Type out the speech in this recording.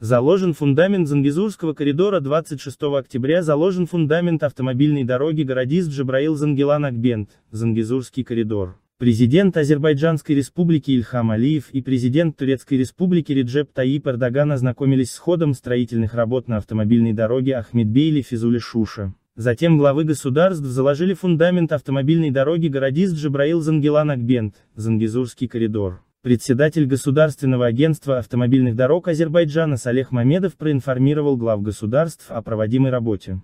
Заложен фундамент Зангизурского коридора 26 октября заложен фундамент автомобильной дороги городист Джабраил Зангелан Акбент, Зангизурский коридор. Президент Азербайджанской республики Ильхам Алиев и президент Турецкой республики Реджеп Таип Эрдоган ознакомились с ходом строительных работ на автомобильной дороге Ахмедбейли-Физули-Шуша. Затем главы государств заложили фундамент автомобильной дороги городист Джабраил Зангелан Акбент, Зангизурский коридор. Председатель Государственного агентства автомобильных дорог Азербайджана Салех Мамедов проинформировал глав государств о проводимой работе.